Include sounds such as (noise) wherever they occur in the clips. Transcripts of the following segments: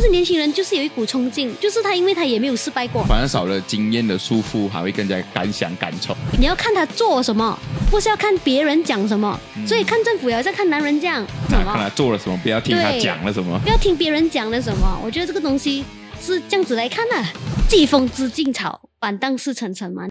是年轻人，就是有一股冲劲，就是他，因为他也没有失败过，反而少了经验的束缚，还会更加敢想敢冲。你要看他做什么，不是要看别人讲什么，所以看政府也要像看男人这样，看他做了什么？不要听他讲了什么，不要听别人讲了什么。我觉得这个东西是这样子来看的：季风知劲草，板凳是层层吗？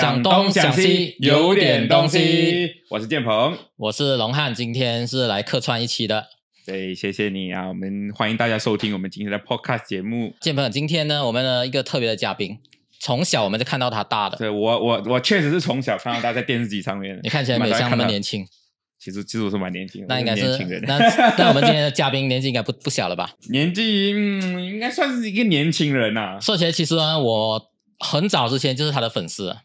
讲东讲西，有点东西。我是建鹏，我是龙汉，今天是来客串一期的。对，谢谢你啊！我们欢迎大家收听我们今天的 Podcast 节目。建鹏，今天呢，我们的一个特别的嘉宾，从小我们就看到他大的。对，我我我确实是从小看到大，在电视机上面。你看起来没像那么年轻，其实其实我是蛮年轻。那应该是年轻人。那那我们今天的嘉宾年纪应该不不小了吧？年纪嗯，应该算是一个年轻人啊。说起来，其实呢，我很早之前就是他的粉丝。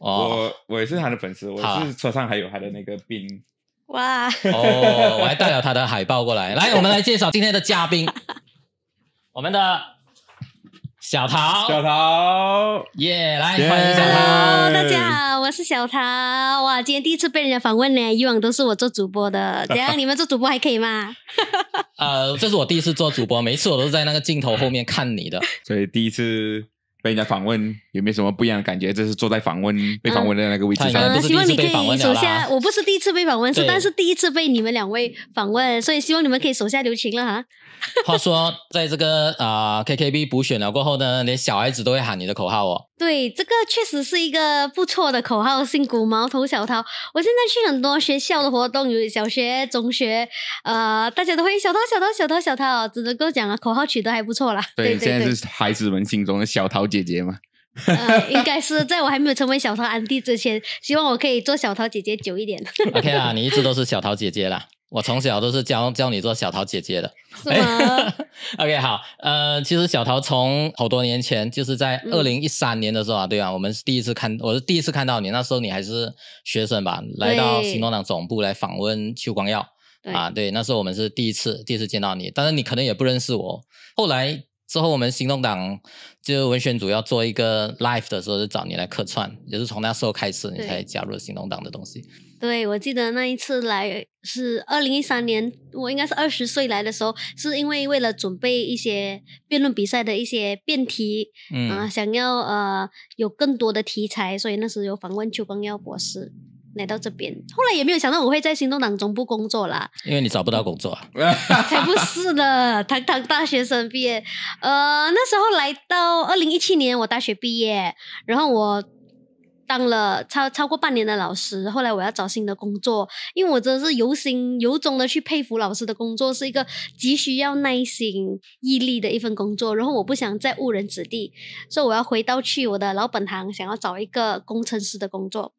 我我是他的粉丝，我是车上还有他的那个兵 (laughs) 哇哦，我还带了他的海报过来。来，我们来介绍今天的嘉宾，(laughs) 我们的小陶。小陶，耶！来欢迎小陶，大家好，我是小陶。哇，今天第一次被人家访问呢，以往都是我做主播的。怎样，(laughs) 你们做主播还可以吗？呃，这是我第一次做主播，每一次我都是在那个镜头后面看你的，所以第一次。被人家访问有没有什么不一样的感觉？这是坐在访问被访问的那个位置上，我希望你可以手下，我不是第一次被访问，是但是第一次被你们两位访问，所以希望你们可以手下留情了哈。话说，在这个啊 KKB 补选了过后呢，连小孩子都会喊你的口号哦。对，这个确实是一个不错的口号，“姓古毛头小桃”。我现在去很多学校的活动，有小学、中学，呃，大家都会迎小桃、小桃、小桃、小桃，只能够讲啊，口号取得还不错啦。对，现在是孩子们心中的小桃姐姐嘛。应该是在我还没有成为小桃安迪之前，希望我可以做小桃姐姐久一点。OK 啊，你一直都是小桃姐姐啦。我从小都是教教你做小桃姐姐的，哎，(laughs) OK 好，呃，其实小桃从好多年前就是在二零一三年的时候啊，对吧？我们是第一次看，我是第一次看到你，那时候你还是学生吧，来到行动党总部来访问邱光耀啊，对，那时候我们是第一次第一次见到你，当然你可能也不认识我，后来。之后，我们行动党就文选组要做一个 live 的时候，就找你来客串，也是从那时候开始，你才加入行动党的东西。对，我记得那一次来是二零一三年，我应该是二十岁来的时候，是因为为了准备一些辩论比赛的一些辩题，啊，想要呃有更多的题材，所以那时有访问邱光耀博士。来到这边，后来也没有想到我会在行动党中部工作啦，因为你找不到工作，(laughs) 才不是呢。堂堂大学生毕业，呃，那时候来到二零一七年，我大学毕业，然后我当了超超过半年的老师，后来我要找新的工作，因为我真的是由心由衷的去佩服老师的工作，是一个急需要耐心毅力的一份工作，然后我不想再误人子弟，所以我要回到去我的老本行，想要找一个工程师的工作，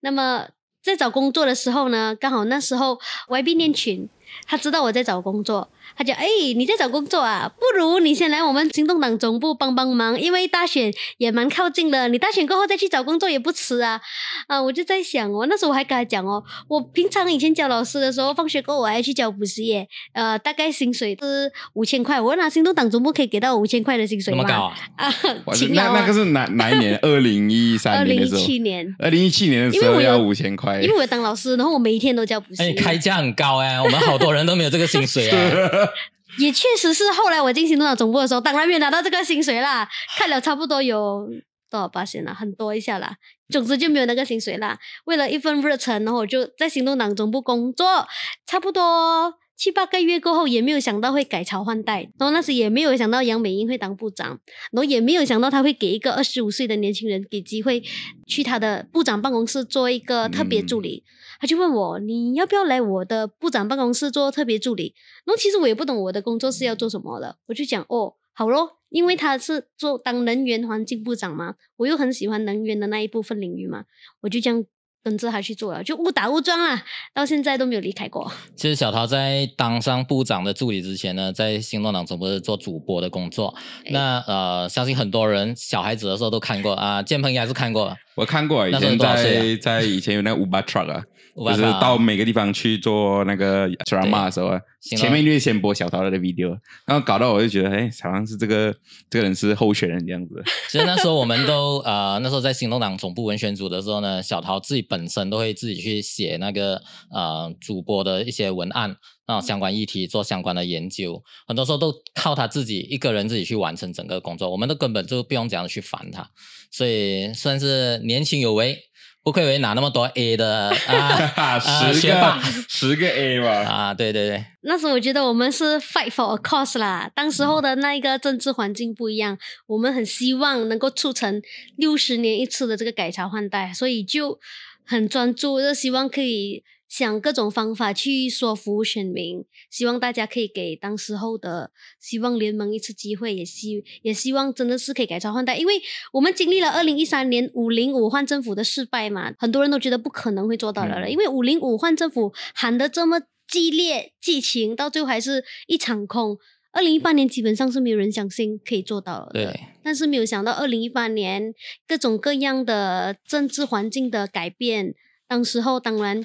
那么。在找工作的时候呢，刚好那时候 YB 练群，他知道我在找工作。他讲，哎，你在找工作啊？不如你先来我们行动党总部帮帮忙，因为大选也蛮靠近了。你大选过后再去找工作也不迟啊。啊，我就在想哦，那时候我还跟他讲哦，我平常以前教老师的时候，放学后我还去教补习耶。呃，大概薪水是五千块。我拿行动党总部可以给到我五千块的薪水吗？那么高啊！(laughs) 那那个是哪哪一年？(laughs) 二零一三年？二零一七年。二零一七年的时候要五千块，因为我要当老师，然后我每一天都教补习。哎，开价很高哎，我们好多人都没有这个薪水啊。(laughs) (laughs) 也确实是，后来我进行动浪总部的时候，当然没有拿到这个薪水啦。看了差不多有多少八千了，很多一下啦。总之就没有那个薪水啦。为了一份热忱，然后我就在行动党总部工作，差不多。七八个月过后，也没有想到会改朝换代。然后那时也没有想到杨美英会当部长，然后也没有想到他会给一个二十五岁的年轻人给机会，去他的部长办公室做一个特别助理。他就问我：“你要不要来我的部长办公室做特别助理？”然后其实我也不懂我的工作是要做什么的，我就讲：“哦，好咯，因为他是做当能源环境部长嘛，我又很喜欢能源的那一部分领域嘛，我就这样。”跟着他去做了，就误打误撞啊，到现在都没有离开过。其实小桃在当上部长的助理之前呢，在新党总部做主播的工作。那呃，相信很多人小孩子的时候都看过啊，建鹏应该是看过。我看过，以前在在以前有那五八 truck 啊。就是到每个地方去做那个 drama 的时候啊，前面就会先播小桃的 video，然后搞到我就觉得，哎，好像是这个这个人是候选人这样子。(laughs) 所以那时候我们都呃，那时候在行动党总部文宣组的时候呢，小桃自己本身都会自己去写那个呃主播的一些文案，然后相关议题做相关的研究，很多时候都靠他自己一个人自己去完成整个工作，我们都根本就不用怎样去烦他，所以算是年轻有为。不愧为拿那么多 A 的，啊，(laughs) 十个十个 A 吧。啊，对对对，那时候我觉得我们是 fight for a cause 啦，当时候的那一个政治环境不一样，我们很希望能够促成六十年一次的这个改朝换代，所以就很专注，就希望可以。想各种方法去说服选民，希望大家可以给当时候的希望联盟一次机会，也希也希望真的是可以改朝换代，因为我们经历了二零一三年五零五换政府的失败嘛，很多人都觉得不可能会做到了，因为五零五换政府喊的这么激烈激情，到最后还是一场空。二零一八年基本上是没有人相信可以做到了，对。但是没有想到二零一八年各种各样的政治环境的改变。当时候当然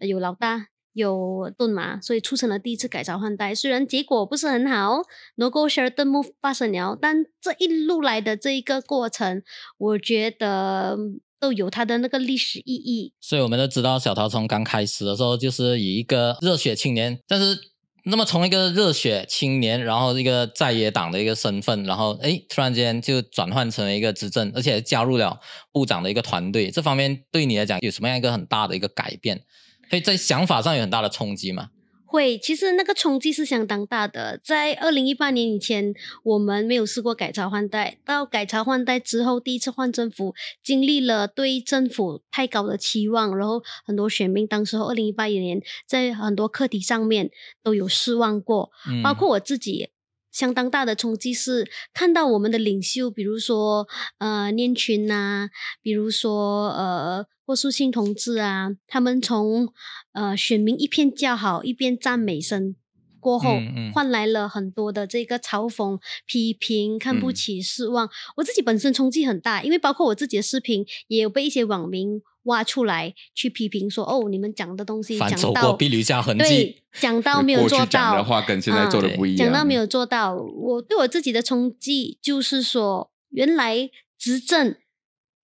有老大有盾马，所以促成了第一次改朝换代。虽然结果不是很好，能够 o 掉木发生了，但这一路来的这一个过程，我觉得都有它的那个历史意义。所以我们都知道，小桃从刚开始的时候就是以一个热血青年，但是。那么从一个热血青年，然后一个在野党的一个身份，然后哎，突然间就转换成了一个执政，而且加入了部长的一个团队，这方面对你来讲有什么样一个很大的一个改变？所以在想法上有很大的冲击吗？会，其实那个冲击是相当大的。在二零一八年以前，我们没有试过改朝换代。到改朝换代之后，第一次换政府，经历了对政府太高的期望，然后很多选民当时候二零一八年在很多课题上面都有失望过，包括我自己。相当大的冲击是看到我们的领袖，比如说呃念群呐，比如说呃郭树清同志啊，他们从呃选民一片叫好，一边赞美声。过后换来了很多的这个嘲讽、批评、看不起、失望。我自己本身冲击很大，因为包括我自己的视频也有被一些网民挖出来去批评，说：“哦，你们讲的东西反走过碧绿加痕迹，对讲到没有做到，讲的话跟现在做的不一样，讲到没有做到。”我对我自己的冲击就是说，原来执政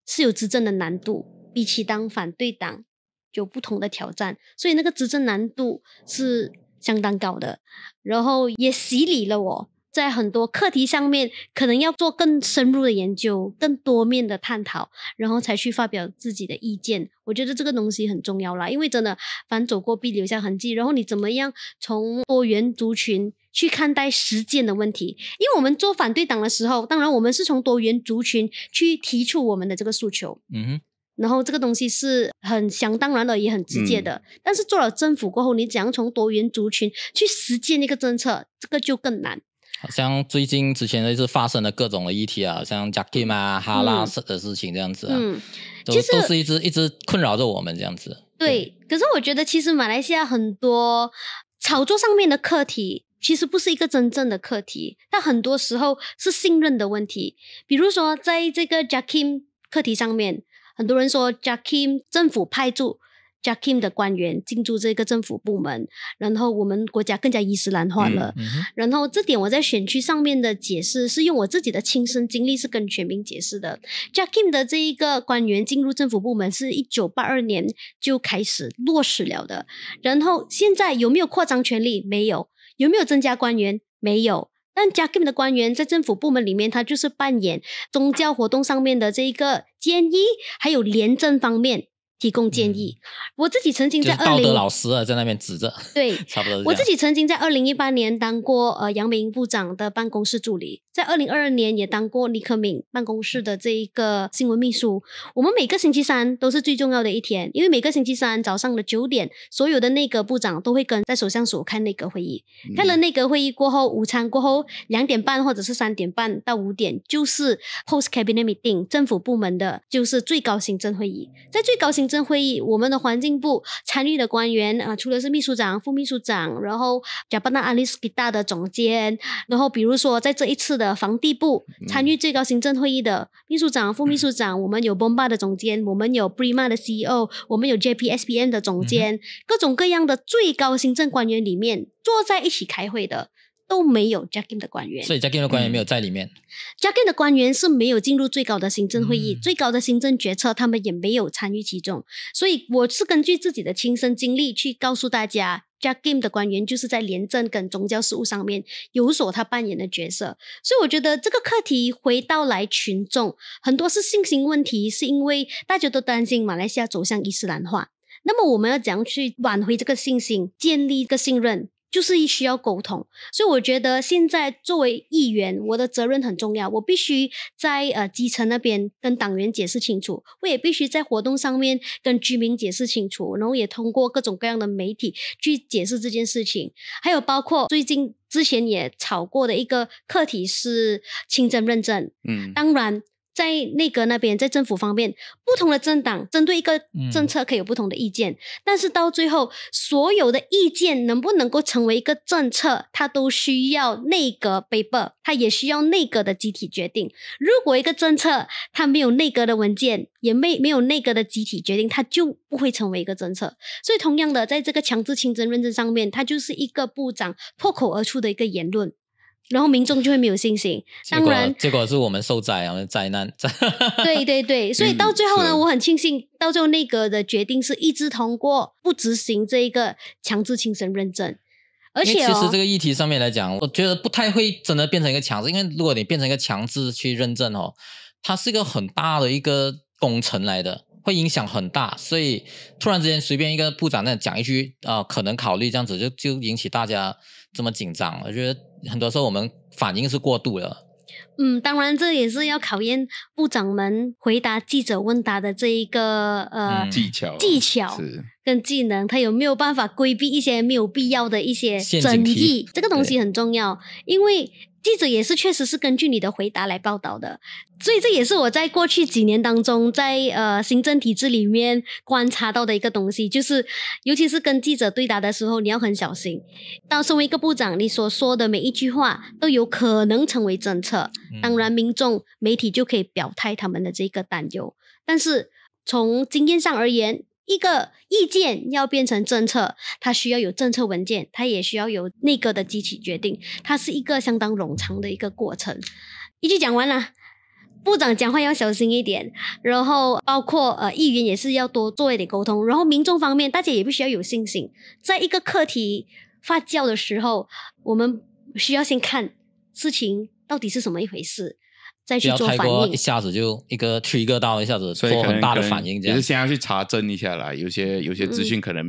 是有执政的难度，比起当反对党有不同的挑战，所以那个执政难度是。相当高的，然后也洗礼了我，在很多课题上面可能要做更深入的研究，更多面的探讨，然后才去发表自己的意见。我觉得这个东西很重要啦，因为真的，凡走过必留下痕迹。然后你怎么样从多元族群去看待实践的问题？因为我们做反对党的时候，当然我们是从多元族群去提出我们的这个诉求。嗯哼。然后这个东西是很想当然的，也很直接的。但是做了政府过后，你怎样从多元族群去实践一个政策，这个就更难。像最近之前一次发生的各种议题啊，像 Jackim 啊、哈拉的事情这样子啊，都都是一直一直困扰着我们这样子。对，可是我觉得其实马来西亚很多炒作上面的课题，其实不是一个真正的课题，但很多时候是信任的问题。比如说在这个 Jackim 课题上面。很多人说，Jackim 政府派驻 Jackim 的官员进驻这个政府部门，然后我们国家更加伊斯兰化了。然后这点我在选区上面的解释是用我自己的亲身经历是跟全民解释的。Jackim 的这一个官员进入政府部门是一九八二年就开始落实了的，然后现在有没有扩张权力？没有。有没有增加官员？没有。但贾 i 姆的官员在政府部门里面，他就是扮演宗教活动上面的这一个建议，还有廉政方面。提供建议，我自己曾经在二零道德老师啊，在那边指着，对，(laughs) 差不多。我自己曾经在二零一八年当过呃杨明部长的办公室助理，在二零二二年也当过尼克敏办公室的这一个新闻秘书。我们每个星期三都是最重要的一天，因为每个星期三早上的九点，所有的内阁部长都会跟在首相所开内阁会议。开了内阁会议过后，午餐过后两点半或者是三点半到五点，就是 Post Cabinet Meeting，政府部门的就是最高行政会议，在最高行。政会议，我们的环境部参与的官员啊，除了是秘书长、副秘书长，然后 j a k a r a a n e 的总监，然后比如说在这一次的房地部参与最高行政会议的秘书长、副秘书长，我们有 Bomba 的总监，我们有 Brima 的 CEO，我们有 JPSBN 的总监，各种各样的最高行政官员里面坐在一起开会的。都没有 Jagim 的官员，所以 Jagim 的官员没有在里面。Jagim 的官员是没有进入最高的行政会议，最高的行政决策他们也没有参与其中。所以我是根据自己的亲身经历去告诉大家，Jagim 的官员就是在廉政跟宗教事务上面有所他扮演的角色。所以我觉得这个课题回到来群众，很多是信心问题，是因为大家都担心马来西亚走向伊斯兰化。那么我们要怎样去挽回这个信心，建立一个信任？就是需要沟通，所以我觉得现在作为议员，我的责任很重要。我必须在呃基层那边跟党员解释清楚，我也必须在活动上面跟居民解释清楚，然后也通过各种各样的媒体去解释这件事情。还有包括最近之前也炒过的一个课题是清真认证，嗯，当然。在内阁那边，在政府方面，不同的政党针对一个政策可以有不同的意见，但是到最后，所有的意见能不能够成为一个政策，它都需要内阁 paper，它也需要内阁的集体决定。如果一个政策它没有内阁的文件，也没没有内阁的集体决定，它就不会成为一个政策。所以，同样的，在这个强制清真认证上面，它就是一个部长破口而出的一个言论。然后民众就会没有信心。当然，结果是我们受灾，然后灾难。(laughs) 对对对，所以到最后呢，我很庆幸，到最后内阁的决定是一致通过，不执行这一个强制亲身认证。而且，其实这个议题上面来讲，我觉得不太会真的变成一个强制，因为如果你变成一个强制去认证哦，它是一个很大的一个工程来的，会影响很大。所以突然之间随便一个部长那讲一句啊，可能考虑这样子，就就引起大家这么紧张。我觉得。很多时候我们反应是过度了。嗯，当然这也是要考验部长们回答记者问答的这一个呃技巧、技巧跟技能，他有没有办法规避一些没有必要的一些争议，这个东西很重要，因为。记者也是，确实是根据你的回答来报道的，所以这也是我在过去几年当中，在呃行政体制里面观察到的一个东西，就是尤其是跟记者对答的时候，你要很小心。当身为一个部长，你所说的每一句话都有可能成为政策，当然民众媒体就可以表态他们的这个担忧，但是从经验上而言。一个意见要变成政策，它需要有政策文件，它也需要有内阁的集体决定，它是一个相当冗长的一个过程。一句讲完了，部长讲话要小心一点，然后包括呃议员也是要多做一点沟通，然后民众方面大家也必须要有信心。在一个课题发酵的时候，我们需要先看事情到底是什么一回事。去要反应，一下子就一个去一个到一下子做大的反应，这样是先要去查证一下啦。有些有些资讯可能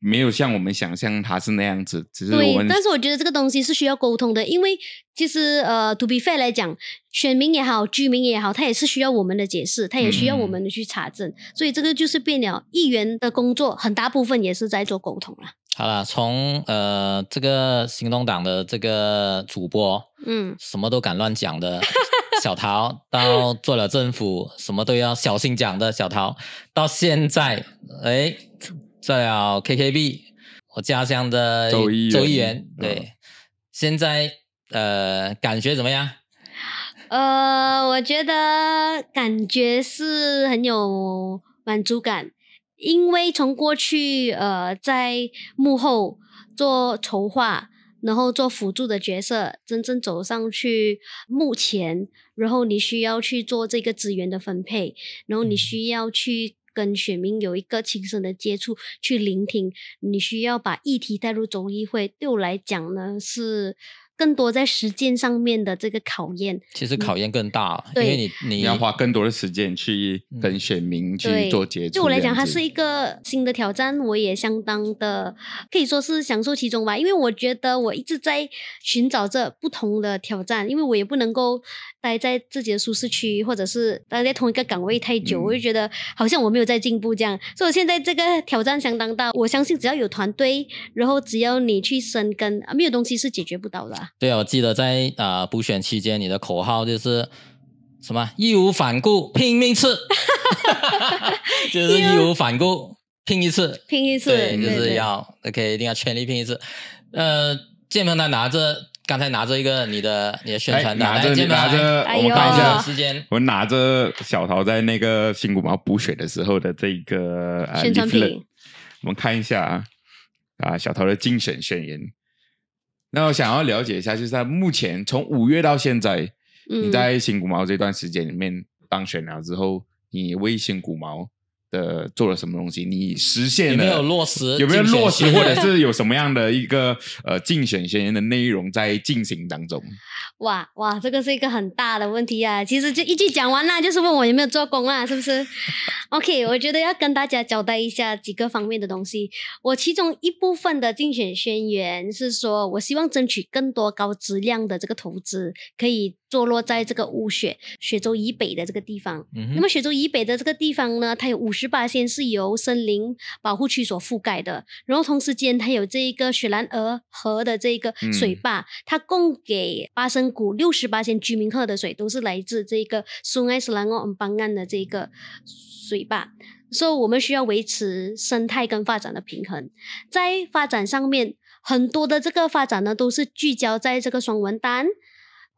没有像我们想象它是那样子，只是对，但是我觉得这个东西是需要沟通的，因为其实呃，to be fair 来讲，选民也好，居民也好，他也是需要我们的解释，他也需要我们的去查证，所以这个就是变了，议员的工作很大部分也是在做沟通了。好了，从呃这个行动党的这个主播，嗯，什么都敢乱讲的。小陶到做了政府，什么都要小心讲的。小陶到现在，哎，做了 KKB，我家乡的周议员，对，现在呃，感觉怎么样？(laughs) 呃，我觉得感觉是很有满足感，因为从过去呃，在幕后做筹划。然后做辅助的角色，真正走上去目前，然后你需要去做这个资源的分配，然后你需要去跟选民有一个亲身的接触，去聆听，你需要把议题带入中议会。对我来讲呢，是。更多在实践上面的这个考验，其实考验更大，因为你你要花更多的时间去跟选民去做接触。对我来讲，它是一个新的挑战，我也相当的可以说是享受其中吧。因为我觉得我一直在寻找着不同的挑战，因为我也不能够待在自己的舒适区，或者是待在同一个岗位太久，我就觉得好像我没有在进步这样。所以现在这个挑战相当大，我相信只要有团队，然后只要你去深耕啊，没有东西是解决不到的。对啊，我记得在呃补选期间，你的口号就是什么“义无反顾，拼命吃”，(laughs) 就是义无反顾拼一次，拼一次，对，就是要 OK，一定要全力拼一次。呃，键盘他拿着刚才拿着一个你的你的宣传单，拿着拿着，我看一下时间，我拿着小陶在那个新古毛补选的时候的这个宣传品，我们看一下啊，啊，小陶的竞选宣言。那我想要了解一下，就是在目前从五月到现在，你在新谷毛这段时间里面当选了之后，你为新谷毛的做了什么东西？你实现了没有落实？有没有落实，或者是有什么样的一个呃竞选宣言的内容在进行当中？哇哇，这个是一个很大的问题啊！其实就一句讲完了，就是问我有没有做工啊，是不是？OK，我觉得要跟大家交代一下几个方面的东西。我其中一部分的竞选宣言是说，我希望争取更多高质量的这个投资，可以坐落在这个乌雪雪州以北的这个地方。那么雪州以北的这个地方呢，它有五十八县是由森林保护区所覆盖的，然后同时间它有这一个雪兰莪河的这个水坝，它供给巴生谷六十八县居民喝的水都是来自这个苏埃斯兰奥邦岸的这个水。吧，所、以我们需要维持生态跟发展的平衡，在发展上面，很多的这个发展呢，都是聚焦在这个双文碳。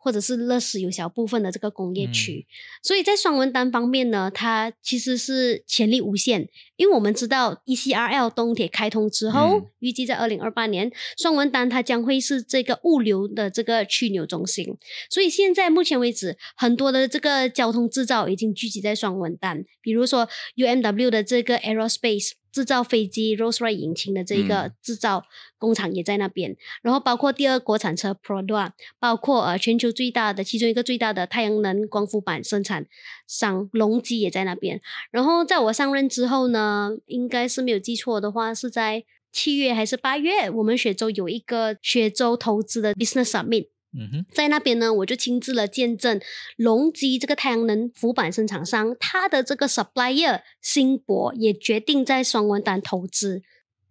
或者是乐视有小部分的这个工业区，所以在双文丹方面呢，它其实是潜力无限。因为我们知道 E C R L 东铁开通之后，预计在二零二八年，双文丹它将会是这个物流的这个枢纽中心。所以现在目前为止，很多的这个交通制造已经聚集在双文丹，比如说 U M W 的这个 aerospace。制造飞机，Rolls-Royce 引擎的这一个制造工厂也在那边，然后包括第二国产车 p r o d u c t 包括呃全球最大的其中一个最大的太阳能光伏板生产商，隆基也在那边。然后在我上任之后呢，应该是没有记错的话，是在七月还是八月，我们雪州有一个雪州投资的 Business Summit。在那边呢，我就亲自了见证，隆基这个太阳能浮板生产商，它的这个 supplier 新博也决定在双湾丹投资。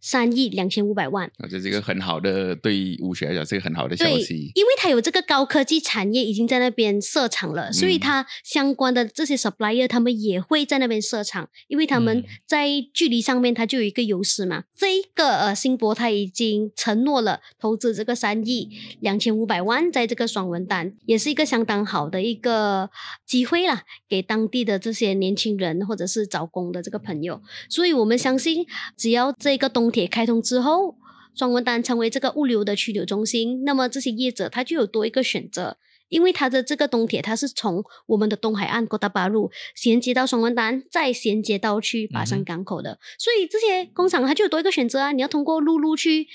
三亿两千五百万，啊，这是一个很好的，对于乌学来讲，是一个很好的消息。因为它有这个高科技产业已经在那边设厂了，所以它相关的这些 supplier 他们也会在那边设厂，因为他们在距离上面它就有一个优势嘛。这个呃新博他已经承诺了投资这个三亿两千五百万在这个双文丹，也是一个相当好的一个机会啦，给当地的这些年轻人或者是找工的这个朋友。所以我们相信，只要这个冬。铁开通之后，双文丹成为这个物流的枢流中心。那么这些业者他就有多一个选择，因为他的这个东铁它是从我们的东海岸过大巴路，衔接到双文丹，再衔接到去巴山港口的。所以这些工厂它就有多一个选择啊！你要通过陆路去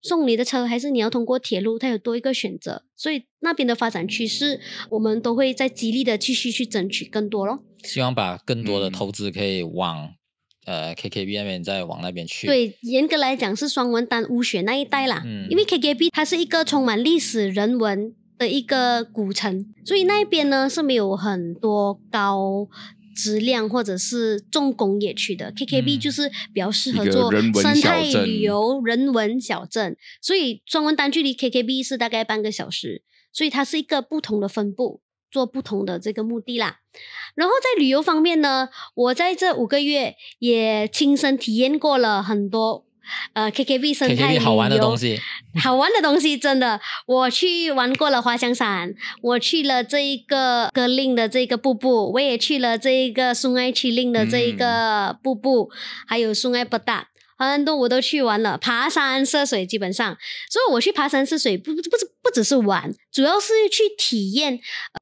送你的车，还是你要通过铁路？它有多一个选择。所以那边的发展趋势，我们都会在极力的继续去争取更多咯。希望把更多的投资可以往。呃，KKB 那边再往那边去，对，严格来讲是双文丹乌雪那一带啦。嗯，因为 KKB 它是一个充满历史人文的一个古城，所以那边呢是没有很多高质量或者是重工业区的。KKB 就是比较适合做生态旅游、人文小镇。所以双文丹距离 KKB 是大概半个小时，所以它是一个不同的分布。做不同的这个目的啦，然后在旅游方面呢，我在这五个月也亲身体验过了很多，呃，KKB 生态 (laughs) 好玩的东西，好玩的东西真的，我去玩过了滑翔伞，我去了这一个格令的这个瀑布，我也去了这一个松埃奇令的这一个瀑布，还有松埃伯达。很多我都去玩了，爬山涉水基本上。所以我去爬山涉水，不不不是不只是玩，主要是去体验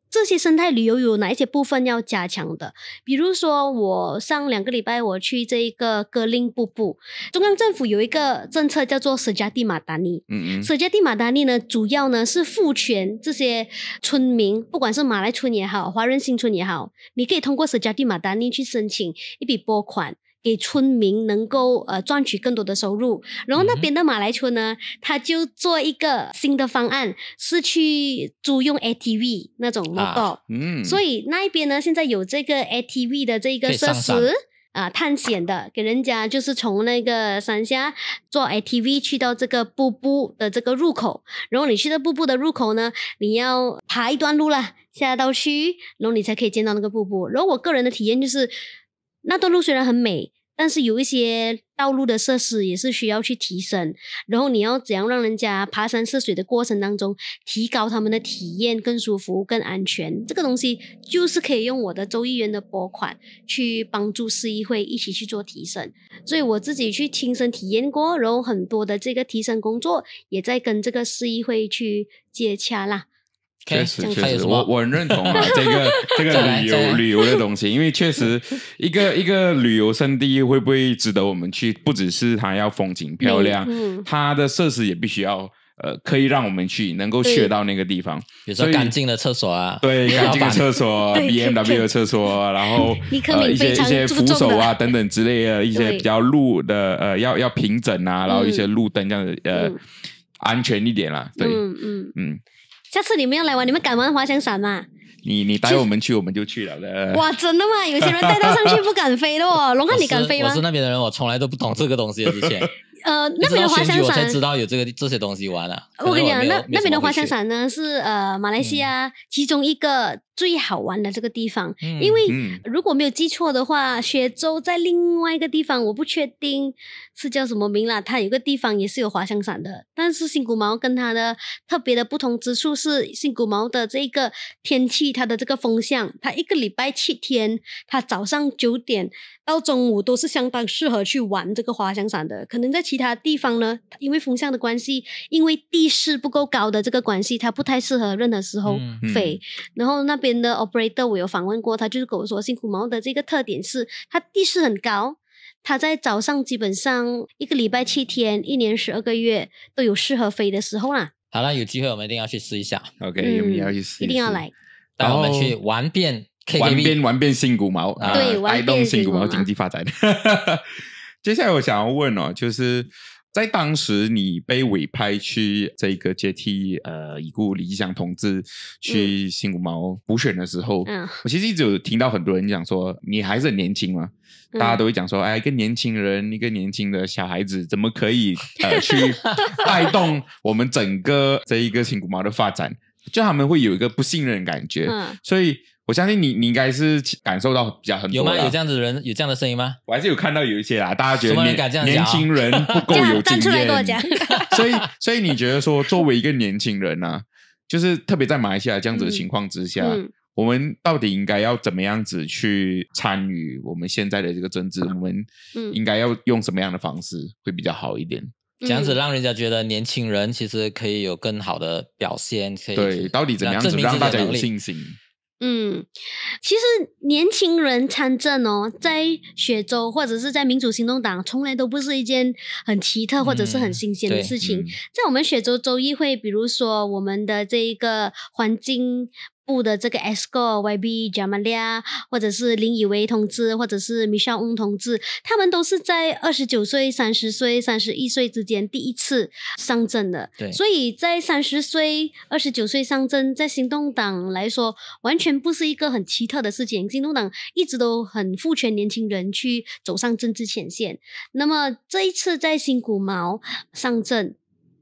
这些生态旅游有哪一些部分要加强的。比如说，我上两个礼拜我去这一个格林瀑布，中央政府有一个政策叫做沙加蒂马达尼。嗯嗯。沙加蒂马达尼呢，主要呢是赋权这些村民，不管是马来村也好，华人新村也好，你可以通过沙加蒂马达尼去申请一笔拨款。给村民能够呃赚取更多的收入，然后那边的马来村呢，他就做一个新的方案，是去租用 ATV 那种 l o 嗯，所以那一边呢，现在有这个 ATV 的这个设施啊，探险的，给人家就是从那个山下坐 ATV 去到这个瀑布的这个入口，然后你去到瀑布的入口呢，你要爬一段路了，下到去，然后你才可以见到那个瀑布。然后我个人的体验就是，那段路虽然很美。但是有一些道路的设施也是需要去提升，然后你要怎样让人家爬山涉水的过程当中提高他们的体验更舒服、更安全？这个东西就是可以用我的周议员的拨款去帮助市议会一起去做提升。所以我自己去亲身体验过，然后很多的这个提升工作也在跟这个市议会去接洽啦。确实确实，我我很认同啊，(laughs) 这个 (laughs) 这个旅游旅游的东西，因为确实 (laughs) 一个一个旅游胜地会不会值得我们去？不只是它要风景漂亮，它的设施也必须要呃，可以让我们去能够去到那个地方。比如说干净的厕所啊，对干净的厕所，B M W 的厕所，然后呃一些一些扶手啊等等之类的一些比较路的呃要要平整啊，然后一些路灯这样子呃安全一点啦，对嗯嗯。下次你们要来玩，你们敢玩滑翔伞吗？你你带我们去，我们就去了。哇，真的吗？有些人带他上去不敢飞的哦。(laughs) 龙汉，你敢飞吗？我是那边的人，我从来都不懂这个东西。之前，呃，那边的滑翔伞，我才知道有这个这些东西玩了。我跟你讲，那那边的滑翔伞呢，是呃马来西亚其中一个。最好玩的这个地方，因为如果没有记错的话，雪州在另外一个地方，我不确定是叫什么名啦。它有个地方也是有滑翔伞的，但是新谷毛跟它的特别的不同之处是，新谷毛的这个天气，它的这个风向，它一个礼拜七天，它早上九点到中午都是相当适合去玩这个滑翔伞的。可能在其他地方呢，因为风向的关系，因为地势不够高的这个关系，它不太适合任何时候飞。然后那边。的 operator，我有访问过他，就是我说新古毛的这个特点是它地势很高，它在早上基本上一个礼拜七天，一年十二个月都有适合飞的时候啦。好了，有机会我们一定要去试一下。OK，一定要去试，一定要来，带我们去玩遍，玩遍，玩遍新古毛，带动新古毛经济发展。(laughs) 接下来我想要问哦，就是。在当时，你被委派去这个接替呃已故李吉祥同志去新古毛补选的时候，我其实一直有听到很多人讲说，你还是很年轻嘛，大家都会讲说，哎，一个年轻人，一个年轻的小孩子，怎么可以呃 (laughs) 去带动我们整个这一个新古毛的发展？就他们会有一个不信任感觉，所以。我相信你，你应该是感受到比较很多有吗？有这样子的人，有这样的声音吗？我还是有看到有一些啦。大家觉得年轻人不够有经验，(laughs) 站出来 (laughs) 所以，所以你觉得说，作为一个年轻人呢，就是特别在马来西亚这样子的情况之下，我们到底应该要怎么样子去参与我们现在的这个政治？我们应该要用什么样的方式会比较好一点？这样子让人家觉得年轻人其实可以有更好的表现。对，到底怎么样子让大家有信心？嗯，其实年轻人参政哦，在雪州或者是在民主行动党，从来都不是一件很奇特或者是很新鲜的事情。在我们雪州州议会，比如说我们的这一个环境。部的这个 S o YB 贾马利亚，或者是林以为同志，或者是米绍恩同志，他们都是在二十九岁、三十岁、三十一岁之间第一次上阵的。对，所以在三十岁、二十九岁上阵，在行动党来说，完全不是一个很奇特的事情。行动党一直都很赋权年轻人去走上政治前线。那么这一次在新古毛上阵，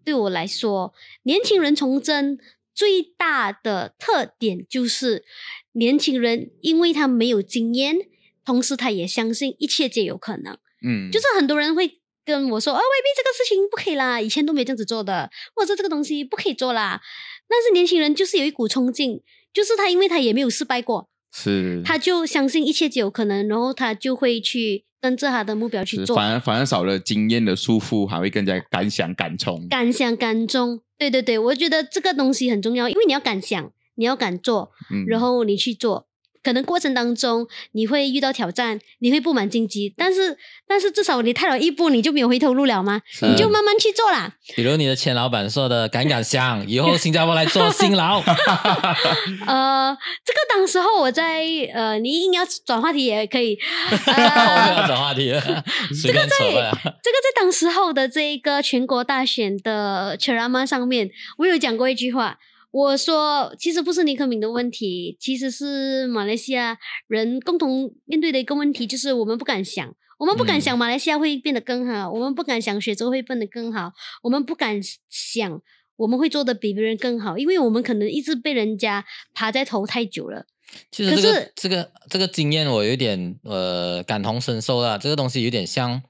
对我来说，年轻人从政。最大的特点就是，年轻人因为他没有经验，同时他也相信一切皆有可能。嗯，就是很多人会跟我说：“哦，未必这个事情不可以啦，以前都没这样子做的，或者这个东西不可以做啦。”但是年轻人就是有一股冲劲，就是他因为他也没有失败过，是他就相信一切皆有可能，然后他就会去。跟着他的目标去做，反而反而少了经验的束缚，还会更加敢想敢冲。敢想敢冲，对对对，我觉得这个东西很重要，因为你要敢想，你要敢做，然后你去做。可能过程当中你会遇到挑战，你会布满荆棘，但是但是至少你踏了一步你就没有回头路了吗？你就慢慢去做啦。比如你的前老板说的“敢敢想，以后新加坡来做新劳”。(laughs) 呃，这个当时候我在呃，你硬要转话题也可以。哈哈哈！哈我不要转话题了。这个在，这个在当时候的这一个全国大选的 c h a r 全然妈上面，我有讲过一句话。我说，其实不是尼克敏的问题，其实是马来西亚人共同面对的一个问题，就是我们不敢想，我们不敢想马来西亚会变得更好，我们不敢想雪州会变得更好，我们不敢想我们会做的比别人更好，因为我们可能一直被人家爬在头太久了。其是这个这个经验我有点呃感同身受了，这个东西有点像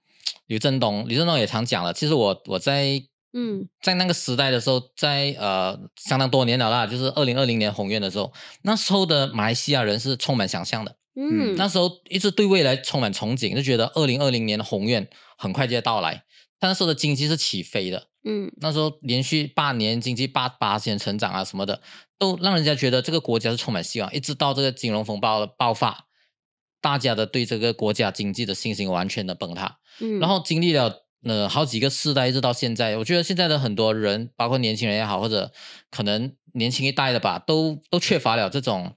刘 (tsk) 振东，刘振东也常讲了，其实我我在。嗯，在那个时代的时候，在呃，相当多年了啦，就是二零二零年宏愿的时候，那时候的马来西亚人是充满想象的。嗯，那时候一直对未来充满憧憬，就觉得二零二零年的宏愿很快就要到来。那时候的经济是起飞的。嗯，那时候连续八年经济八八线成长啊什么的，都让人家觉得这个国家是充满希望。一直到这个金融风暴的爆发，大家的对这个国家经济的信心完全的崩塌。嗯，然后经历了。呃，好几个世代一直到现在，我觉得现在的很多人，包括年轻人也好，或者可能年轻一代的吧，都都缺乏了这种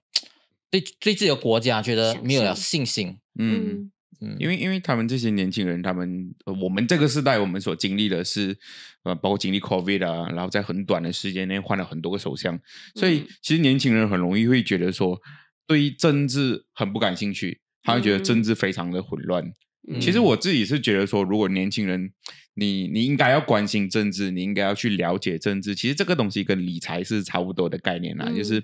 对对自己的国家觉得没有了信心。嗯嗯，因为因为他们这些年轻人，他们我们这个时代我们所经历的是呃，包括经历 Covid 啊，然后在很短的时间内换了很多个首相，所以其实年轻人很容易会觉得说对于政治很不感兴趣，他会觉得政治非常的混乱。其实我自己是觉得说，如果年轻人，你你应该要关心政治，你应该要去了解政治。其实这个东西跟理财是差不多的概念啦，就是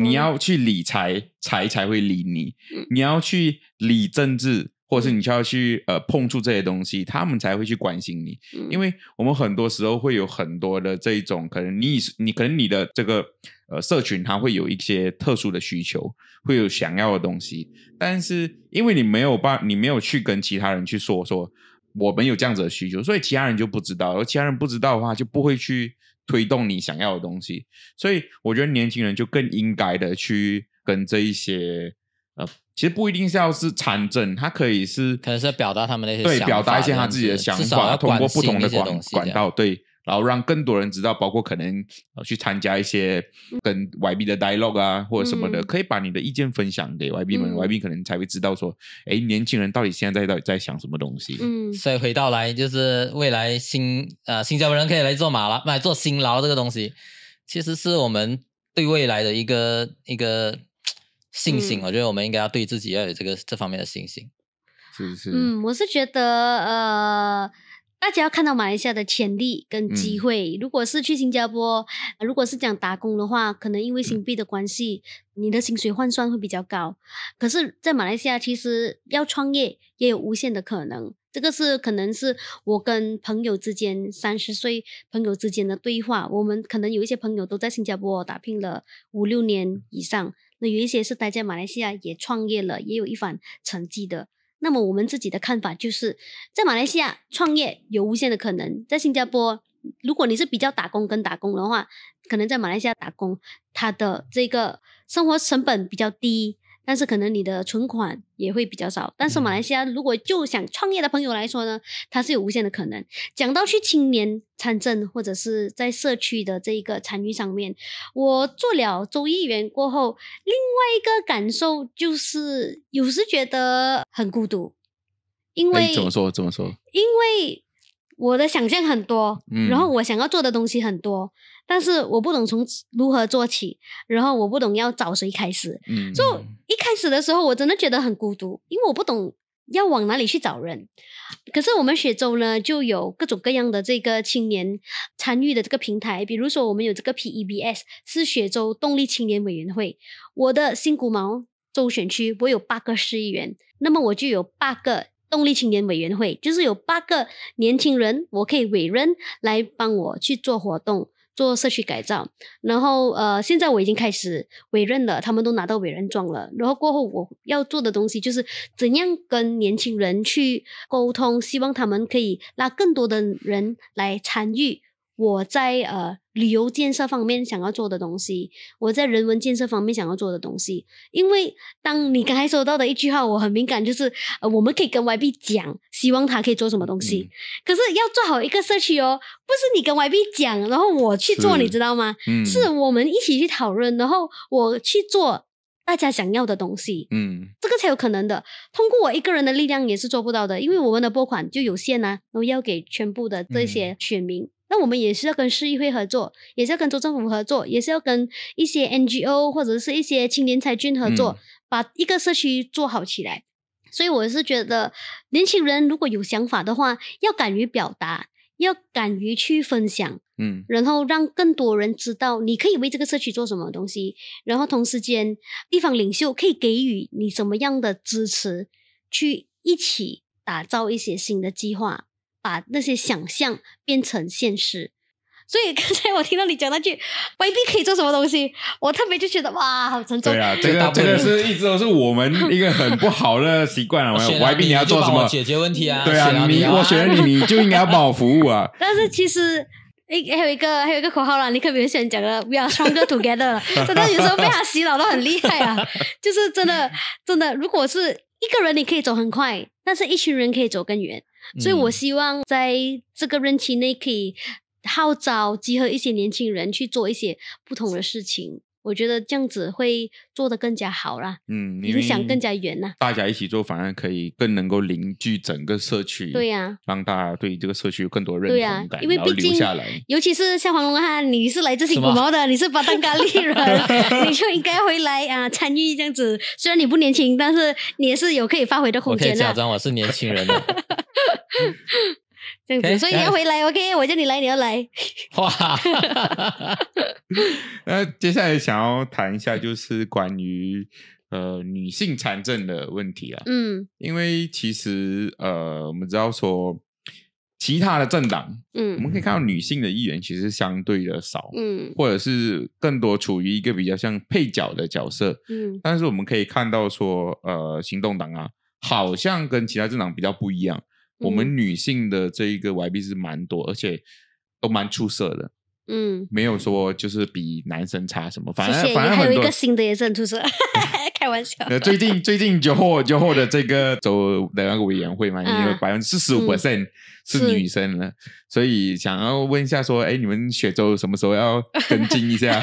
你要去理财，财才会理你；你要去理政治。或者是你需要去呃碰触这些东西，他们才会去关心你。因为我们很多时候会有很多的这一种可能，你你可能你的这个呃社群，它会有一些特殊的需求，会有想要的东西。但是因为你没有办，你没有去跟其他人去说说，我们有这样子的需求，所以其他人就不知道。而其他人不知道的话，就不会去推动你想要的东西。所以我觉得年轻人就更应该的去跟这一些。呃，其实不一定是要是产证，它可以是可能是表达他们一些对表达一些他自己的想法，通过不同的管管道对，然后让更多人知道，包括可能去参加一些跟 YB 的 dialog 啊或者什么的，可以把你的意见分享给 YB 们，YB 可能才会知道说，哎，年轻人到底现在到底在想什么东西。嗯，所以回到来就是未来新呃新加坡人可以来做马拉，来做新劳这个东西，其实是我们对未来的一个一个。信心，我觉得我们应该要对自己要有这个这方面的信心。是是。嗯，我是觉得，呃，大家要看到马来西亚的潜力跟机会。如果是去新加坡，如果是讲打工的话，可能因为新币的关系，你的薪水换算会比较高。可是，在马来西亚，其实要创业也有无限的可能。这个是可能是我跟朋友之间三十岁朋友之间的对话。我们可能有一些朋友都在新加坡打拼了五六年以上。那有一些是待在马来西亚也创业了，也有一番成绩的。那么我们自己的看法就是在马来西亚创业有无限的可能，在新加坡，如果你是比较打工跟打工的话，可能在马来西亚打工，它的这个生活成本比较低。但是可能你的存款也会比较少。但是马来西亚如果就想创业的朋友来说呢，它是有无限的可能。讲到去青年参政或者是在社区的这一个参与上面，我做了州议员过后，另外一个感受就是有时觉得很孤独，因为怎么说怎么说？因为我的想象很多，然后我想要做的东西很多。但是我不懂从如何做起，然后我不懂要找谁开始，就一开始的时候我真的觉得很孤独，因为我不懂要往哪里去找人。可是我们雪州呢就有各种各样的这个青年参与的这个平台，比如说我们有这个 PEBS 是雪州动力青年委员会。我的新古毛州选区我有八个市议员，那么我就有八个动力青年委员会，就是有八个年轻人我可以委任来帮我去做活动。做社区改造，然后呃，现在我已经开始委任了，他们都拿到委任状了。然后过后我要做的东西就是怎样跟年轻人去沟通，希望他们可以拉更多的人来参与。我在呃旅游建设方面想要做的东西，我在人文建设方面想要做的东西，因为当你刚才说到的一句话，我很敏感，就是呃我们可以跟 YB 讲，希望他可以做什么东西，可是要做好一个社区哦，不是你跟 YB 讲，然后我去做，你知道吗？嗯，是我们一起去讨论，然后我去做大家想要的东西，嗯，这个才有可能的。通过我一个人的力量也是做不到的，因为我们的拨款就有限呐，然后要给全部的这些选民。那我们也是要跟市议会合作，也是要跟州政府合作，也是要跟一些 NGO 或者是一些青年才俊合作，把一个社区做好起来。所以我是觉得，年轻人如果有想法的话，要敢于表达，要敢于去分享，嗯，然后让更多人知道你可以为这个社区做什么东西。然后同时间，地方领袖可以给予你什么样的支持，去一起打造一些新的计划。把那些想象变成现实，所以刚才我听到你讲那句未必 b 可以做什么东西”，我特别就觉得哇，好沉重。对啊，这个这个是一直都是我们一个很不好的习惯了。我 b 你要做什么？解决问题啊？对啊，你我选你，你就应该要帮我服务啊。(laughs) 但是其实诶，还有一个还有一个口号啦，你可别喜讲的 “We are stronger together”，(laughs) 真的有时候被他洗脑都很厉害啊。就是真的真的，如果是一个人，你可以走很快，但是一群人可以走更远。所以，我希望在这个任期内可以号召、集合一些年轻人去做一些不同的事情。我觉得这样子会做的更加好啦，嗯，影响更加远啦。大家一起做，反而可以更能够凝聚整个社区。对呀，让大家对这个社区有更多认同感，然后留下来。尤其是像黄龙汉，你是来自新什毛的？你是巴丹咖喱人，(laughs) 你就应该回来啊，参与这样子。虽然你不年轻，但是你也是有可以发挥的空间。可以假装我是年轻人所以你要回来，OK？我叫你来，你要来。(laughs) 哇！(laughs) 那接下来想要谈一下，就是关于呃女性参政的问题啊。嗯，因为其实呃，我们知道说其他的政党，嗯，我们可以看到女性的议员其实相对的少，嗯，或者是更多处于一个比较像配角的角色。嗯，但是我们可以看到说，呃，行动党啊，好像跟其他政党比较不一样。我们女性的这一个 YB 是蛮多，而且都蛮出色的，嗯，没有说就是比男生差什么，反正反正还有一个新的也是很出色。(laughs) 开玩笑。最近 (laughs) 最近九号九号的这个州的那个委员会嘛，已经有百分之四十五 percent 是女生了，所以想要问一下说，哎，你们雪州什么时候要跟进一下？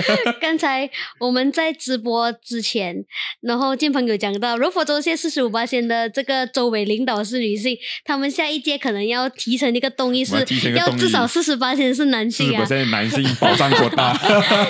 (laughs) 刚才我们在直播之前，然后建鹏有讲到，如果州县四十五八线的这个州委领导是女性，他们下一届可能要提成一个动议是，要至少四十八线是男性啊。男 (laughs) 性保障过大。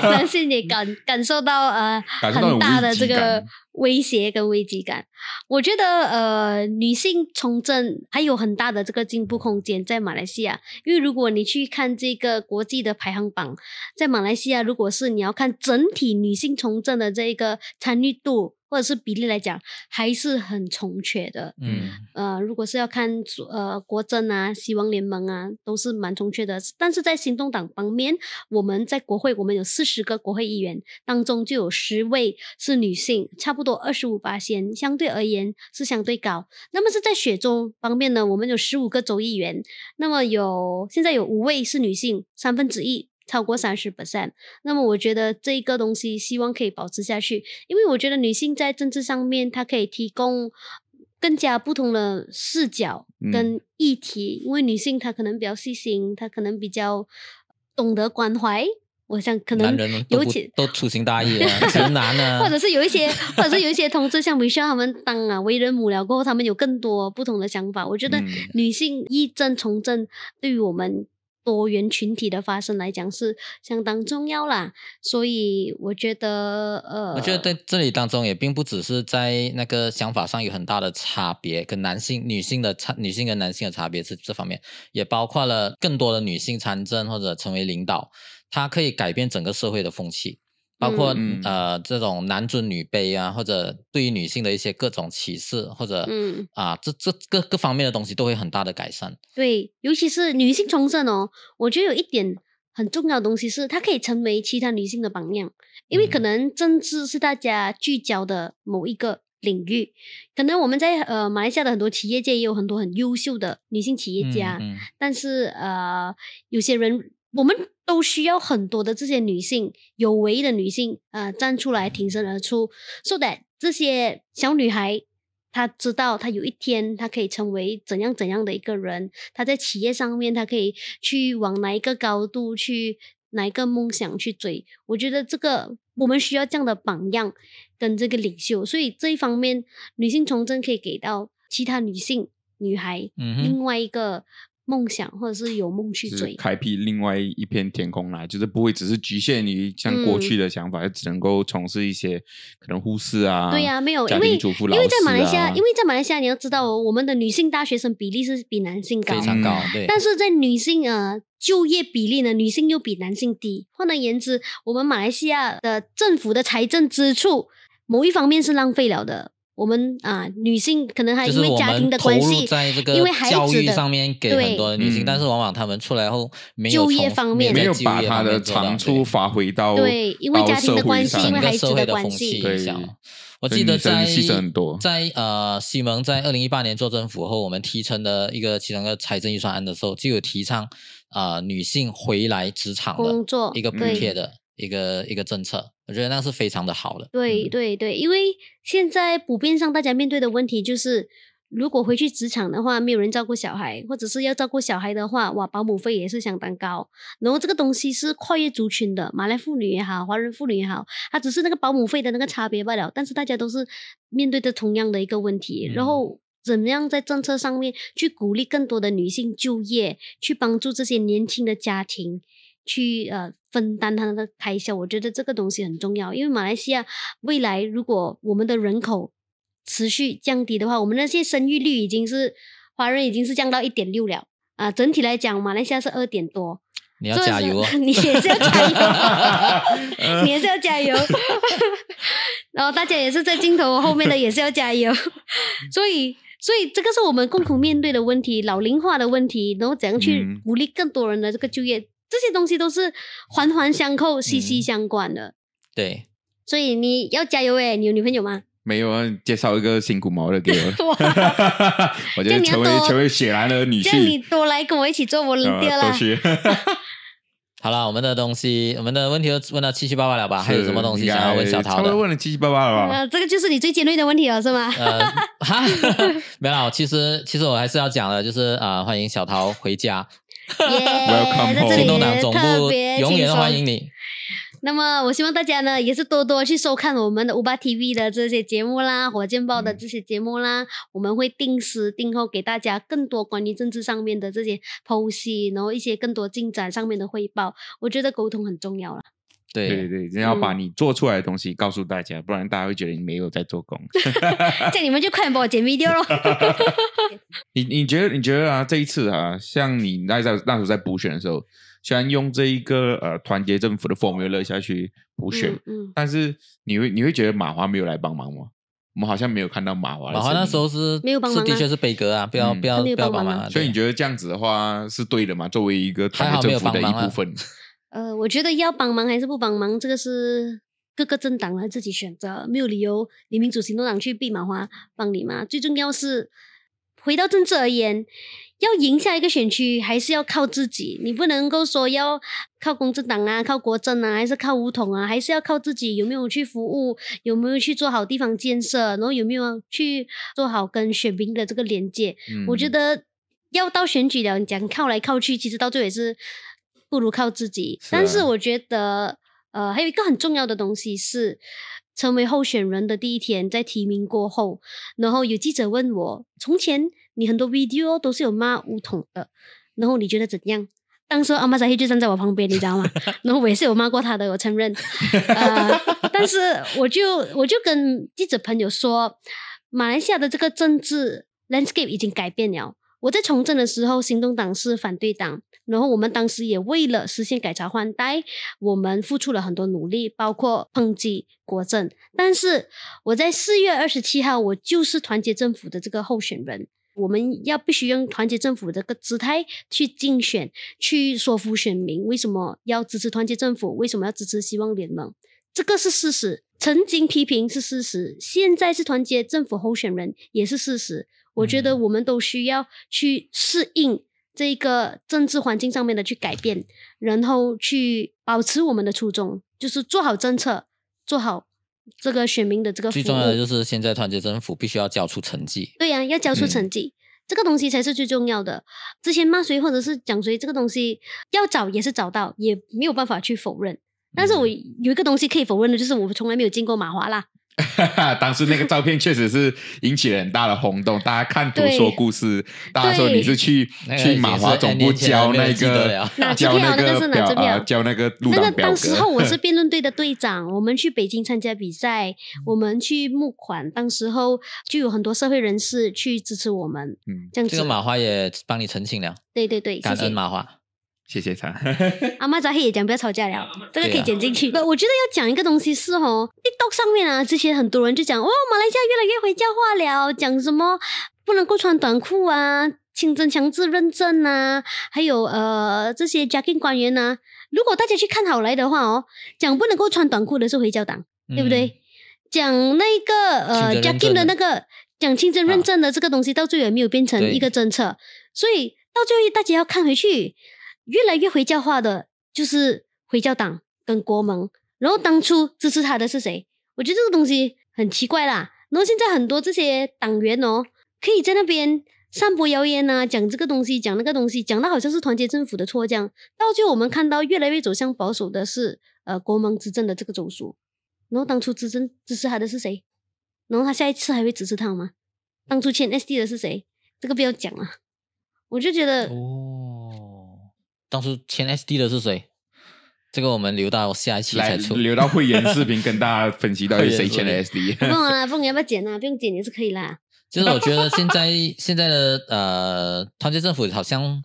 男性也感感受到呃很大的这个。威胁跟危机感，我觉得呃，女性从政还有很大的这个进步空间在马来西亚。因为如果你去看这个国际的排行榜，在马来西亚，如果是你要看整体女性从政的这一个参与度。或者是比例来讲，还是很重缺的。嗯，呃，如果是要看呃国政啊、希望联盟啊，都是蛮重缺的。但是在行动党方面，我们在国会，我们有四十个国会议员当中就有十位是女性，差不多二十五八仙，相对而言是相对高。那么是在雪中方面呢，我们有十五个州议员，那么有现在有五位是女性，三分之一。超过三十 percent，那么我觉得这一个东西希望可以保持下去，因为我觉得女性在政治上面，她可以提供更加不同的视角跟议题。因为女性她可能比较细心，她可能比较懂得关怀。我想可能，男人都粗心大意了，(laughs) 直男啊，或者是有一些，或者是有一些同志像 Michelle 他们当啊为人母了过后，他们有更多不同的想法。我觉得女性议政从政对于我们。多元群体的发生来讲是相当重要啦。所以我觉得，呃，我觉得在这里当中也并不只是在那个想法上有很大的差别，跟男性、女性的差，女性跟男性的差别是这方面，也包括了更多的女性参政或者成为领导，它可以改变整个社会的风气。包括呃，这种男尊女卑啊，或者对于女性的一些各种歧视，或者嗯啊，这这各各方面的东西都会很大的改善。对，尤其是女性从政哦，我觉得有一点很重要的东西是，她可以成为其他女性的榜样，因为可能政治是大家聚焦的某一个领域。可能我们在呃马来西亚的很多企业界也有很多很优秀的女性企业家，但是呃，有些人我们。都需要很多的这些女性有为的女性，呃，站出来挺身而出，说的这些小女孩，她知道她有一天她可以成为怎样怎样的一个人，她在企业上面她可以去往哪一个高度去哪一个梦想去追。我觉得这个我们需要这样的榜样跟这个领袖，所以这一方面女性从政可以给到其他女性女孩另外一个。梦想，或者是有梦去追，开辟另外一片天空来，就是不会只是局限于像过去的想法，只能够从事一些可能护士啊。对呀，没有，因为因为在马来西亚，因为在马来西亚，你要知道我们的女性大学生比例是比男性高，非常高。对，但是在女性呃就业比例呢，女性又比男性低。换而言之，我们马来西亚的政府的财政支出某一方面是浪费了的。我们啊，女性可能还因为家庭的关系，在这个教育上面给很多女性，但是往往她们出来后，就业方面没有把她的长处发挥到对，因为家庭的关系，因为孩子的关系，对，我记得在呃西蒙在二零一八年做政府后，我们提成的一个其中一个财政预算案的时候，就有提倡啊，女性回来职场工作一个补贴的。一个一个政策，我觉得那是非常的好的。对对对，因为现在普遍上大家面对的问题就是，如果回去职场的话，没有人照顾小孩，或者是要照顾小孩的话，哇，保姆费也是相当高。然后这个东西是跨越族群的，马来妇女也好，华人妇女也好，它只是那个保姆费的那个差别罢了。但是大家都是面对着同样的一个问题，然后怎么样在政策上面去鼓励更多的女性就业，去帮助这些年轻的家庭。去呃分担他的开销，我觉得这个东西很重要。因为马来西亚未来如果我们的人口持续降低的话，我们那些生育率已经是华人已经是降到一点六了啊。整体来讲，马来西亚是二点多。(laughs) 你要加油，你也要加油，你也是要加油。(laughs) 然后大家也是在镜头后面的也是要加油。(laughs) 所以，所以这个是我们共同面对的问题，老龄化的问题，然后怎样去鼓励更多人的这个就业。这些东西都是环环相扣、息息相关。的，对，所以你要加油诶！你有女朋友吗？没有啊，介绍一个新骨毛的给我。(laughs) (laughs) 我就成为成为雪兰的女婿。你多来跟我一起做我冷掉了。哈 (laughs) 好了，我们的东西，我们的问题都问到七七八八了吧？还有什么东西想要问小桃的？差不多问了七七八八了吧？呃，这个就是你最尖锐的问题了，是吗？呃，哈哈哈没有，其实其实我还是要讲的，就是啊，欢迎小桃回家。也 (laughs) 在这里特别永远欢迎你。那么，我希望大家呢，也是多多去收看我们的五八 TV 的这些节目啦，火箭报的这些节目啦。我们会定时定后给大家更多关于政治上面的这些剖析，然后一些更多进展上面的汇报。我觉得沟通很重要了。对对对，真要把你做出来的东西告诉大家，不然大家会觉得你没有在做工。(laughs) (laughs) 这你们就快点帮我解密掉了。你你觉得你觉得啊，这一次啊，像你那在那时候在补选的时候，虽然用这一个呃团结政府的 formula 下去补选，嗯但是你会你会觉得马华没有来帮忙吗？我们好像没有看到马华。马华那时候是没有帮忙是的确是北哥啊，不要不要不要帮忙。所以你觉得这样子的话是对的吗？作为一个团结政府的一部分。(laughs) 呃，我觉得要帮忙还是不帮忙，这个是各个政党呢自己选择，没有理由。你民主行动党去毕马华帮你嘛？最重要是回到政治而言，要赢下一个选区，还是要靠自己。你不能够说要靠公正党啊，靠国政啊，还是靠武统啊，还是要靠自己有没有去服务，有没有去做好地方建设，然后有没有去做好跟选民的这个连结。我觉得要到选举了，你讲靠来靠去，其实到最后也是。不如靠自己，但是我觉得，呃，还有一个很重要的东西是，成为候选人的第一天，在提名过后，然后有记者问我，从前你很多 video 都是有骂吴统的，然后你觉得怎样？当时阿玛萨黑就站在我旁边，你知道吗？(laughs) 然后我也是有骂过他的，我承认，呃，但是我就我就跟记者朋友说，马来西亚的这个政治 landscape 已经改变了。我在从政的时候，行动党是反对党，然后我们当时也为了实现改朝换代，我们付出了很多努力，包括抨击国政。但是我在四月二十七号，我就是团结政府的这个候选人，我们要必须用团结政府这个姿态去竞选，去说服选民为什么要支持团结政府，为什么要支持希望联盟？这个是事实，曾经批评是事实，现在是团结政府候选人也是事实。我觉得我们都需要去适应这个政治环境上面的去改变，然后去保持我们的初衷，就是做好政策，做好这个选民的这个。最重要的就是现在团结政府必须要交出成绩。对呀，要交出成绩，这个东西才是最重要的。之前骂谁或者是讲谁，这个东西要找也是找到，也没有办法去否认。但是我有一个东西可以否认的，就是我从来没有见过马华啦。哈哈，当时那个照片确实是引起了很大的轰动，大家看图说故事，大家说你是去去马华总部交那个哪支票？那个是哪支票？交那个那个。当时候我是辩论队的队长，(laughs) 我们去北京参加比赛，我们去募款，当时候就有很多社会人士去支持我们。嗯，这样子。这个马华也帮你澄清了。对对对，感恩马华。谢谢他。阿妈早黑也讲不要吵架了，这个可以剪进去。不，我觉得要讲一个东西是哦，TikTok 上面啊，之前很多人就讲哦，马来西亚越来越回教化了，讲什么不能够穿短裤啊，清真强制认证啊，还有呃这些家 a 官员啊。如果大家去看好来的话哦，讲不能够穿短裤的是回教党，对不对？讲那个呃家 a 的那个讲清真认证的这个东西，到最后也没有变成一个政策？所以到最后大家要看回去。越来越回教化的就是回教党跟国盟，然后当初支持他的是谁？我觉得这个东西很奇怪啦。然后现在很多这些党员哦，可以在那边散播谣言啊，讲这个东西，讲那个东西，讲的好像是团结政府的错，这样。到最后我们看到越来越走向保守的是呃国盟执政的这个总署，然后当初执政支持他的是谁？然后他下一次还会支持他吗？当初签 SD 的是谁？这个不要讲了，我就觉得。当初签 SD 的是谁？这个我们留到下一期才出，留到会员视频跟大家分析到底谁签的 SD。不用啦，不用要不要剪啊？不用剪也是可以啦。其 (laughs) 实我觉得现在现在的呃团结政府好像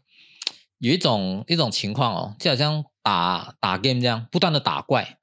有一种一种情况哦，就好像打打 game 这样，不断的打怪。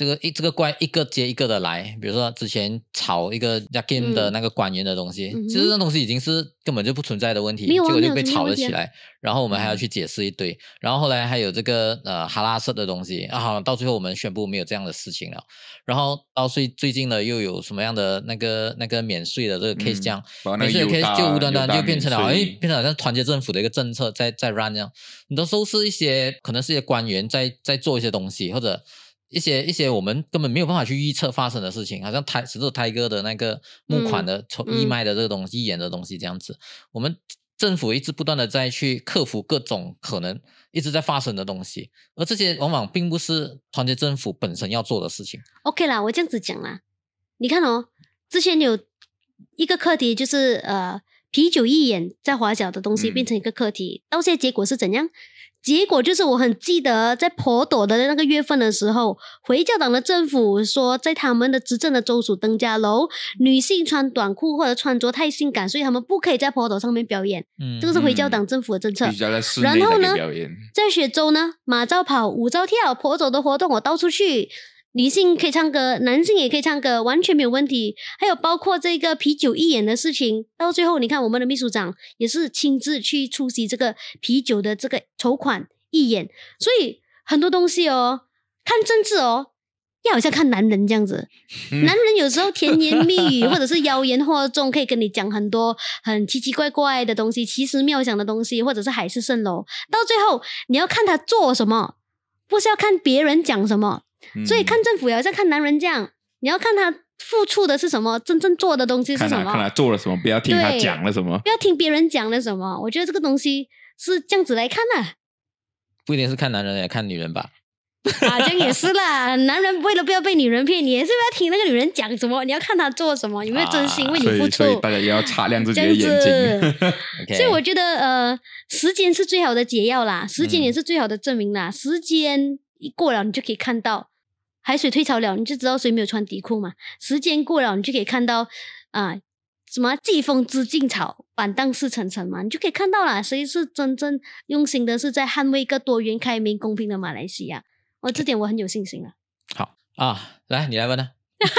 这个一这个怪一个接一个的来，比如说之前炒一个雅金的那个官员的东西，其实那东西已经是根本就不存在的问题，结果就被炒了起来。然后我们还要去解释一堆，然后后来还有这个呃哈拉色的东西啊，到最后我们宣布没有这样的事情了。然后到最最近呢又有什么样的那个那个免税的这个 case 这样，免税 case 就无端端就变成了，好像变成好像团结政府的一个政策在在 run 这样。你都收拾一些可能是一些官员在在做一些东西或者。一些一些我们根本没有办法去预测发生的事情，好像台，甚至台哥的那个募款的、筹义卖的这个东西，演的东西这样子，我们政府一直不断的在去克服各种可能一直在发生的东西，而这些往往并不是团结政府本身要做的事情。OK 啦，我这样子讲啦，你看哦，之前有一个课题就是呃。啤酒一眼在滑脚的东西变成一个课题，到现在结果是怎样？结果就是我很记得在婆朵的那个月份的时候，回教党的政府说，在他们的执政的州属登家楼，女性穿短裤或者穿着太性感，所以他们不可以在婆朵上面表演。嗯，这个是回教党政府的政策。然后呢，在雪州呢，马照跑、舞照跳、婆走的活动，我到处去。女性可以唱歌，男性也可以唱歌，完全没有问题。还有包括这个啤酒义演的事情，到最后你看，我们的秘书长也是亲自去出席这个啤酒的这个筹款义演。所以很多东西哦，看政治哦，要好像看男人这样子。男人有时候甜言蜜语或者是妖言惑众，可以跟你讲很多很奇奇怪怪的东西、奇思妙想的东西，或者是海市蜃楼。到最后你要看他做什么，不是要看别人讲什么。所以看政府也要像看男人这样，你要看他付出的是什么，真正做的东西是什么。看他做了什么，不要听他讲了什么，不要听别人讲了什么。我觉得这个东西是这样子来看的。不一定是看男人，也看女人吧。啊，这样也是啦，男人为了不要被女人骗，你也是不要听那个女人讲什么，你要看他做什么，有没有真心为你付出。所以大家也要擦亮自己的眼睛。(laughs) 所以我觉得，呃，时间是最好的解药啦，时间也是最好的证明啦。时间一过了，你就可以看到。海水退潮了，你就知道谁没有穿底裤嘛。时间过了，你就可以看到啊，什么“季风知劲草，板荡是层层嘛，你就可以看到了，谁是真正用心的，是在捍卫一个多元、开明、公平的马来西亚。我这点我很有信心啊。好啊，来，你来问了。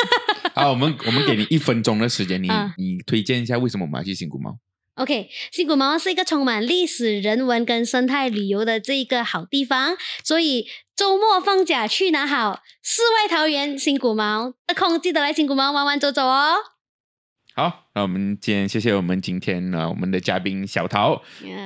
(laughs) 好，我们我们给你一分钟的时间，你你推荐一下为什么我们要去新古猫。OK，新谷毛是一个充满历史、人文跟生态旅游的这一个好地方，所以周末放假去哪好？世外桃源新谷毛，有空记得来新谷毛玩玩走走哦。好，那我们今天谢谢我们今天呢，我们的嘉宾小陶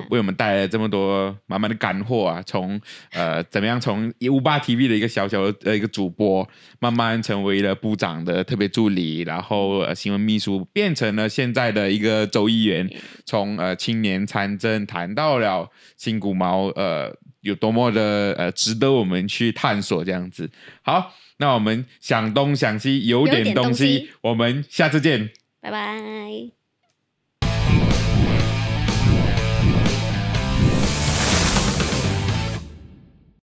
为我们带来这么多满满的干货啊！从呃，怎么样从五八 TV 的一个小小呃一个主播，慢慢成为了部长的特别助理，然后呃、新闻秘书，变成了现在的一个州议员，从呃青年参政谈到了新古毛呃有多么的呃值得我们去探索这样子。好，那我们想东想西有点东西，我们下次见。拜拜。